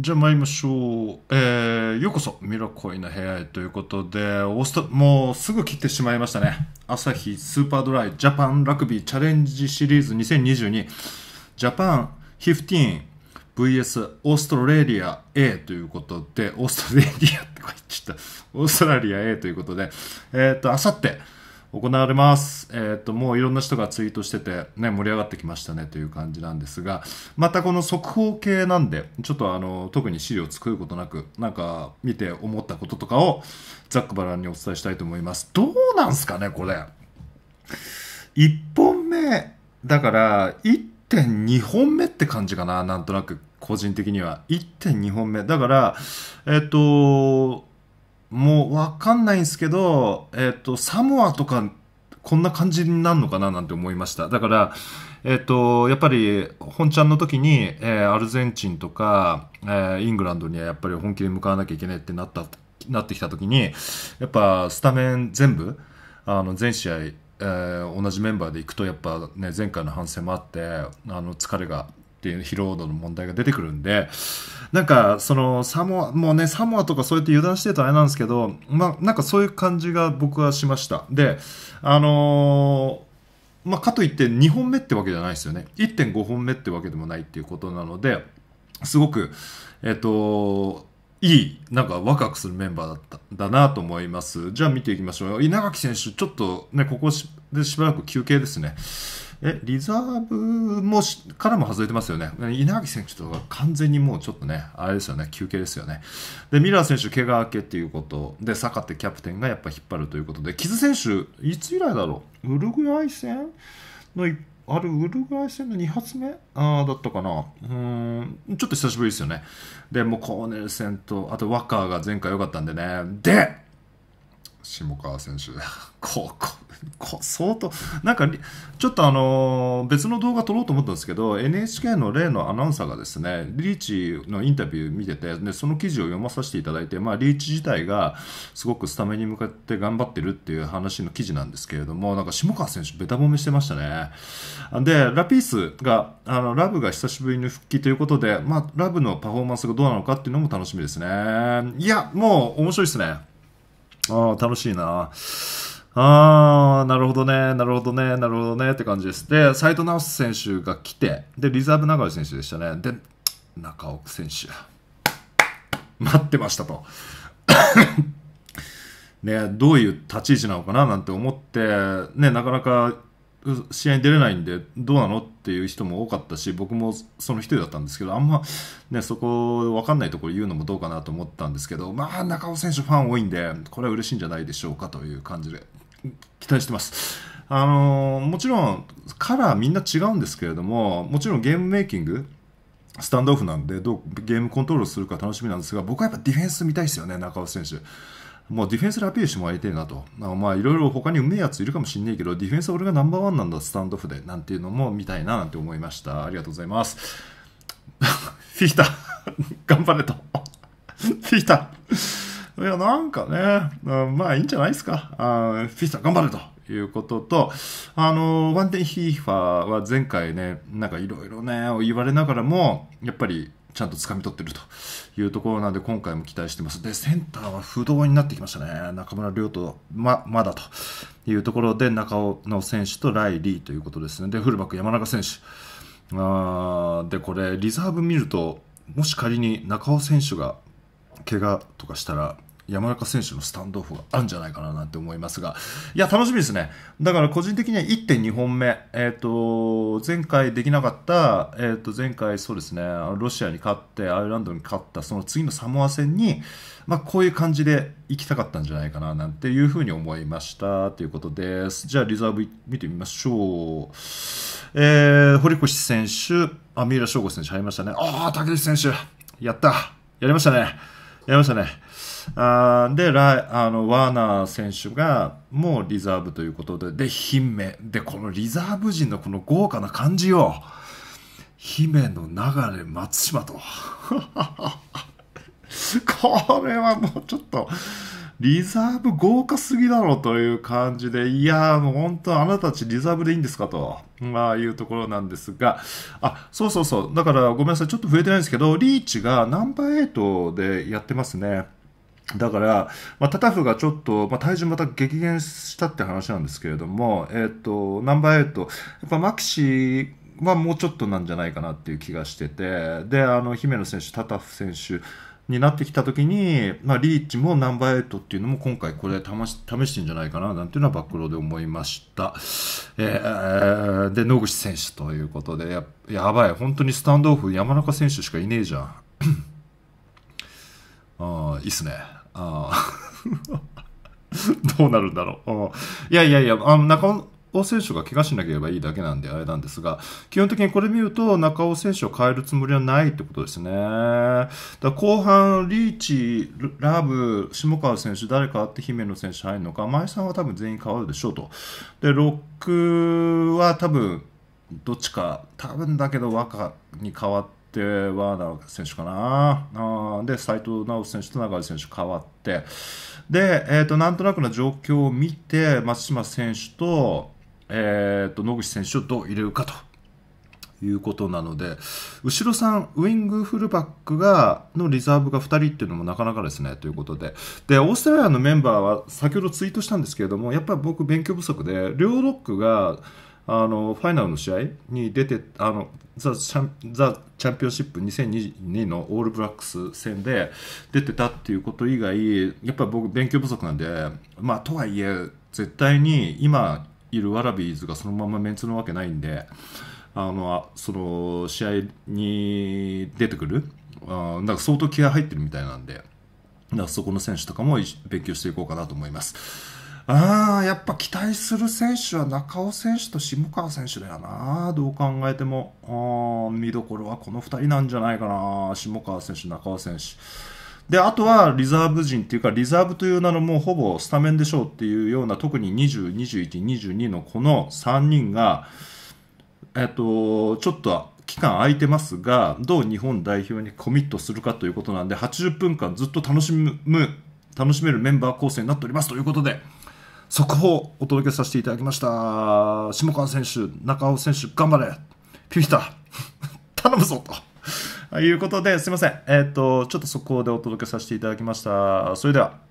じゃあ参りましょう。えー、ようこそ、ミラコイの部屋へということで、オースト、もうすぐ切ってしまいましたね。朝日スーパードライジャパンラグビーチャレンジシリーズ2022ジャパン 15VS オーストラリア A ということで、オーストラリアってこれちゃった。オーストラリア A ということで、えっ、ー、と、あさって、行われます。えっ、ー、と、もういろんな人がツイートしてて、ね、盛り上がってきましたねという感じなんですが、またこの速報系なんで、ちょっとあの、特に資料作ることなく、なんか見て思ったこととかを、ざっくばらんにお伝えしたいと思います。どうなんすかね、これ。1本目、だから、1.2本目って感じかな、なんとなく、個人的には。1.2本目。だから、えっ、ー、と、もうわかんないんですけど、えっ、と、サモアとかこんな感じになるのかななんて思いました。だから、えっ、と、やっぱり本ちゃんの時に、えー、アルゼンチンとか、えー、イングランドにはやっぱり本気で向かわなきゃいけないってなった、なってきた時に、やっぱスタメン全部、あの、全試合、えー、同じメンバーで行くとやっぱね前回の反省もあってあの疲れがっていう疲労度の問題が出てくるんで、なんかそのサモア、もうね、サモアとかそうやって油断してるとあれなんですけど、まあなんかそういう感じが僕はしました。で、あのー、まあかといって2本目ってわけじゃないですよね。1.5本目ってわけでもないっていうことなので、すごく、えっ、と、いい、なんか若くするメンバーだっただなと思います。じゃあ見ていきましょう。稲垣選手、ちょっとね、ここでしばらく休憩ですね。え、リザーブもからも外れてますよね。稲垣選手とか完全にもうちょっとね、あれですよね、休憩ですよね。で、ミラー選手、怪我明けっていうこと、で、坂手キャプテンがやっぱ引っ張るということで、木津選手、いつ以来だろう、ウルグアイ戦のあれ、ウルグアイ戦の2発目あだったかなうん、ちょっと久しぶりですよね。で、もうコーネル戦と、あとワッカーが前回良かったんでね。で、下川選手、こう、ここ相当、なんか、ちょっとあの別の動画撮ろうと思ったんですけど、NHK の例のアナウンサーがですね、リーチのインタビュー見てて、でその記事を読まさせていただいて、まあ、リーチ自体がすごくスタメンに向かって頑張ってるっていう話の記事なんですけれども、なんか下川選手、べた褒めしてましたね。で、ラピースが、あのラブが久しぶりの復帰ということで、まあ、ラブのパフォーマンスがどうなのかっていうのも楽しみですね。いや、もう面白いですね。ああ、楽しいな。ああ、なるほどね、なるほどね、なるほどねって感じです。で、斎藤直選手が来て、で、リザーブ流選手でしたね。で、中尾選手、待ってましたと。ね、どういう立ち位置なのかななんて思って、ね、なかなか試合に出れないんでどうなのっていう人も多かったし僕もその1人だったんですけどあんま、ね、そこ分かんないところ言うのもどうかなと思ったんですけどまあ中尾選手ファン多いんでこれは嬉しいんじゃないでしょうかという感じで期待してます。あのー、もちろんカラーみんな違うんですけれどももちろんゲームメイキングスタンドオフなんでどうゲームコントロールするか楽しみなんですが僕はやっぱディフェンス見たいですよね中尾選手。もうディフェンスでアピールしてもらいたいなと。まあ、いろいろ他にうめえやついるかもしんないけど、ディフェンス俺がナンバーワンなんだ、スタンドオフで。なんていうのも見たいな、なんて思いました。ありがとうございます。フィータ、頑張れと。フィータ。いや、なんかね、まあいいんじゃないですか。あフィータ、頑張れと。いうことと、あの、ワンテンヒーファーは前回ね、なんかいろいろね、言われながらも、やっぱりちゃんと掴み取ってるというところなんで、今回も期待してます。で、センターは不動になってきましたね。中村亮と、ま、まだというところで、中尾の選手とライリーということですね。で、フルバック山中選手。あーで、これ、リザーブ見ると、もし仮に中尾選手が怪我とかしたら、山中選手のスタンドオフがあるんじゃないかななんて思いますが、いや、楽しみですね。だから個人的には1.2本目、えっ、ー、と、前回できなかった、えっ、ー、と、前回そうですね、ロシアに勝って、アイルランドに勝った、その次のサモア戦に、まあ、こういう感じで行きたかったんじゃないかななんていうふうに思いましたということです。じゃあ、リザーブ見てみましょう。えー、堀越選手、あ、三浦翔吾選手入りましたね。ああ、竹内選手、やった。やりましたね。やりましたね。あであのワーナー選手がもうリザーブということでで姫でこのリザーブ陣のこの豪華な感じを、姫の流れ松島と これはもうちょっとリザーブ豪華すぎだろという感じで、いやーもう本当あなたたちリザーブでいいんですかと、まあいうところなんですが、あ、そうそうそう、だからごめんなさい、ちょっと増えてないんですけど、リーチがナンバー8でやってますね。だから、まあ、タタフがちょっと、まあ、体重また激減したって話なんですけれども、えっ、ー、と、ナンバーエイト、やっぱマキシはもうちょっとなんじゃないかなっていう気がしてて、で、あの、姫野選手、タタフ選手になってきた時に、まあ、リーチもナンバーエイトっていうのも今回これ試し試してんじゃないかな、なんていうのはバックローで思いました。えー、で、野口選手ということで、や、やばい、本当にスタンドオフ山中選手しかいねえじゃん。ああ、いいっすね。どうなるんだろう。いやいやいや、あの中尾選手が怪我しなければいいだけなんであれなんですが、基本的にこれ見ると中尾選手を変えるつもりはないってことですね。だ後半、リーチ、ラブ、下川選手、誰かあって姫野選手入るのか、前さんは多分全員変わるでしょうと。で、6は多分、どっちか、多分だけど若に変わって、ーナー選手かな。あで、斎藤直選手と永井選手変わって、で、えーと、なんとなくの状況を見て、松島選手と,、えーと、野口選手をどう入れるかと。いうことなので、後ろさん、ウイングフルバックが、のリザーブが2人っていうのもなかなかですね、ということで。で、オーストラリアのメンバーは、先ほどツイートしたんですけれども、やっぱり僕勉強不足で、両ロックが、あのファイナルの試合に出てあのザ・チャンピオンシップ2022のオールブラックス戦で出てたっていうこと以外やっぱり僕勉強不足なんでまあとはいえ絶対に今いるワラビーズがそのままメンツのわけないんであのその試合に出てくるあなんか相当気合入ってるみたいなんでだからそこの選手とかも勉強していこうかなと思います。あやっぱ期待する選手は中尾選手と下川選手だよな、どう考えても、あ見どころはこの2人なんじゃないかな、下川選手、中尾選手。で、あとはリザーブ陣っていうか、リザーブという名のもうほぼスタメンでしょうっていうような、特に20、21、22のこの3人が、えっと、ちょっと期間空いてますが、どう日本代表にコミットするかということなんで、80分間ずっと楽しむ、楽しめるメンバー構成になっておりますということで。速報お届けさせていただきました。下川選手、中尾選手、頑張れピピタ 頼むぞということで、すいません。えっ、ー、と、ちょっと速報でお届けさせていただきました。それでは。